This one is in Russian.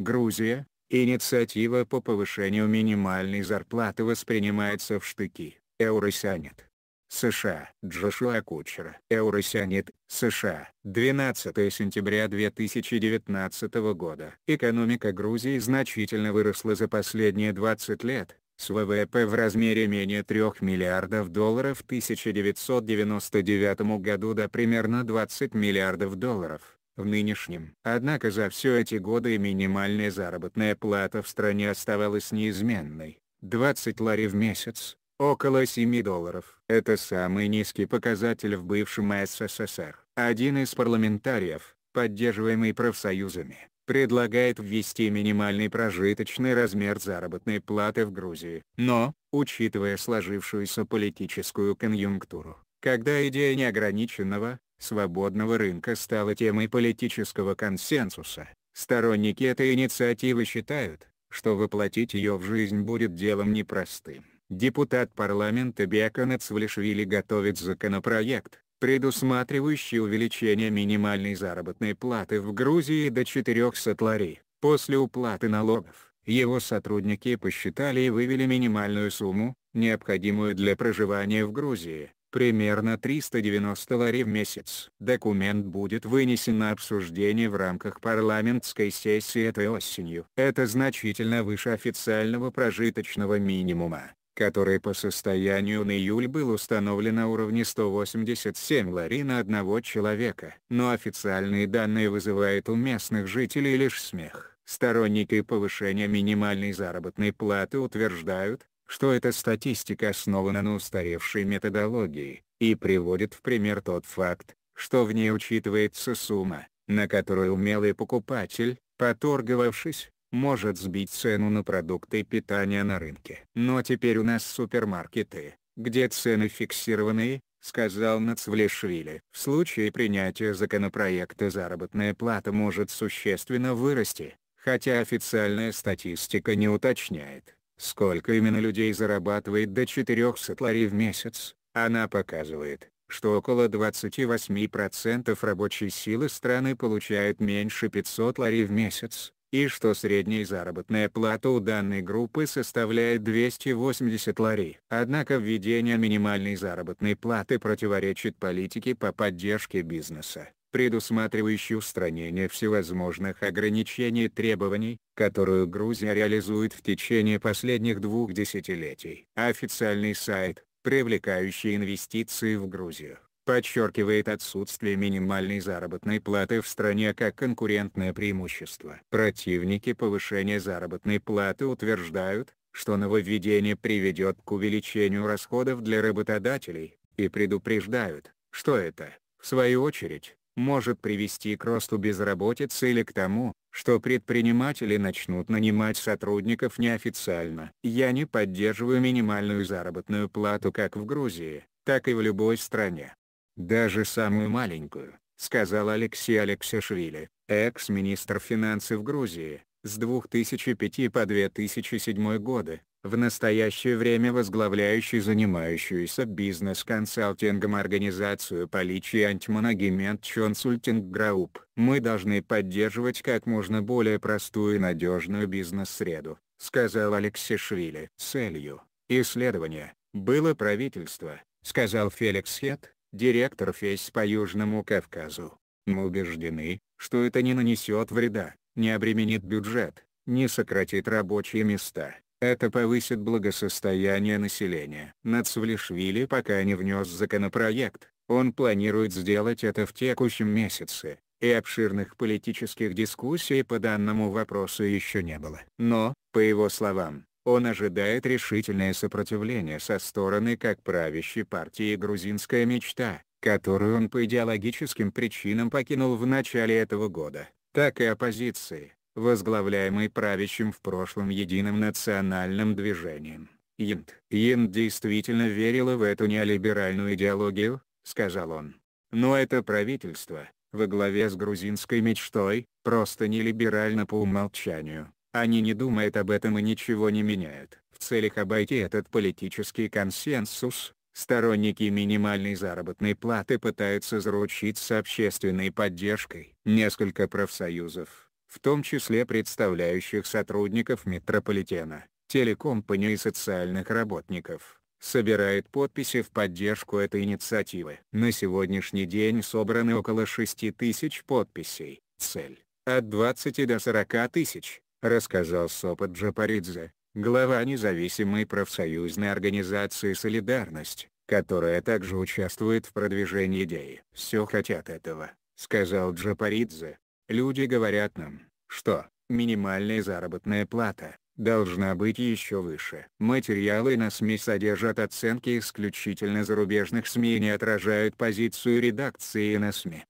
Грузия, инициатива по повышению минимальной зарплаты воспринимается в штыки. Eurosyanet. США. Джошуа Кучера. Eurosyanet, США. 12 сентября 2019 года. Экономика Грузии значительно выросла за последние 20 лет, с ВВП в размере менее 3 миллиардов долларов в 1999 году до примерно 20 миллиардов долларов в нынешнем. Однако за все эти годы минимальная заработная плата в стране оставалась неизменной – 20 лари в месяц, около 7 долларов. Это самый низкий показатель в бывшем СССР. Один из парламентариев, поддерживаемый профсоюзами, предлагает ввести минимальный прожиточный размер заработной платы в Грузии. Но, учитывая сложившуюся политическую конъюнктуру, когда идея неограниченного, свободного рынка стала темой политического консенсуса. Сторонники этой инициативы считают, что воплотить ее в жизнь будет делом непростым. Депутат парламента Бекон Эцвлишвили готовит законопроект, предусматривающий увеличение минимальной заработной платы в Грузии до 400 лари. После уплаты налогов, его сотрудники посчитали и вывели минимальную сумму, необходимую для проживания в Грузии, примерно 390 лари в месяц. Документ будет вынесен на обсуждение в рамках парламентской сессии этой осенью. Это значительно выше официального прожиточного минимума который по состоянию на июль был установлен на уровне 187 лари на одного человека. Но официальные данные вызывают у местных жителей лишь смех. Сторонники повышения минимальной заработной платы утверждают, что эта статистика основана на устаревшей методологии, и приводит в пример тот факт, что в ней учитывается сумма, на которую умелый покупатель, поторговавшись, может сбить цену на продукты питания на рынке. Но теперь у нас супермаркеты, где цены фиксированные, сказал Нацвлешвили. В случае принятия законопроекта заработная плата может существенно вырасти, хотя официальная статистика не уточняет сколько именно людей зарабатывает до 400 лари в месяц, она показывает, что около 28% рабочей силы страны получают меньше 500 лари в месяц, и что средняя заработная плата у данной группы составляет 280 лари. Однако введение минимальной заработной платы противоречит политике по поддержке бизнеса предусматривающий устранение всевозможных ограничений и требований, которую Грузия реализует в течение последних двух десятилетий. Официальный сайт, привлекающий инвестиции в Грузию, подчеркивает отсутствие минимальной заработной платы в стране как конкурентное преимущество. Противники повышения заработной платы утверждают, что нововведение приведет к увеличению расходов для работодателей, и предупреждают, что это, в свою очередь, может привести к росту безработицы или к тому, что предприниматели начнут нанимать сотрудников неофициально. Я не поддерживаю минимальную заработную плату как в Грузии, так и в любой стране. Даже самую маленькую, сказал Алексей Алексишвили, экс-министр финансов Грузии, с 2005 по 2007 годы, в настоящее время возглавляющий занимающуюся бизнес-консалтингом организацию Policy Anti-Management Consulting Group. Мы должны поддерживать как можно более простую и надежную бизнес-среду, сказал Алексишвили. Целью исследования было правительство, сказал Феликс Хет, директор ФЕС по Южному Кавказу. Мы убеждены, что это не нанесет вреда, не обременит бюджет, не сократит рабочие места это повысит благосостояние населения. Нацвлишвили пока не внес законопроект, он планирует сделать это в текущем месяце, и обширных политических дискуссий по данному вопросу еще не было. Но, по его словам, он ожидает решительное сопротивление со стороны как правящей партии «Грузинская мечта», которую он по идеологическим причинам покинул в начале этого года, так и оппозиции возглавляемый правящим в прошлом единым национальным движением. ИНД Йент действительно верила в эту неолиберальную идеологию, сказал он. Но это правительство, во главе с грузинской мечтой, просто нелиберально по умолчанию. Они не думают об этом и ничего не меняют. В целях обойти этот политический консенсус, сторонники минимальной заработной платы пытаются заручиться общественной поддержкой. Несколько профсоюзов в том числе представляющих сотрудников метрополитена, телекомпаний и социальных работников, собирает подписи в поддержку этой инициативы. На сегодняшний день собраны около 6 тысяч подписей, цель – от 20 до 40 тысяч, рассказал Сопот Джапаридзе, глава независимой профсоюзной организации «Солидарность», которая также участвует в продвижении идеи. «Все хотят этого», — сказал Джапаридзе, Люди говорят нам, что минимальная заработная плата должна быть еще выше. Материалы на СМИ содержат оценки исключительно зарубежных СМИ и не отражают позицию редакции на СМИ.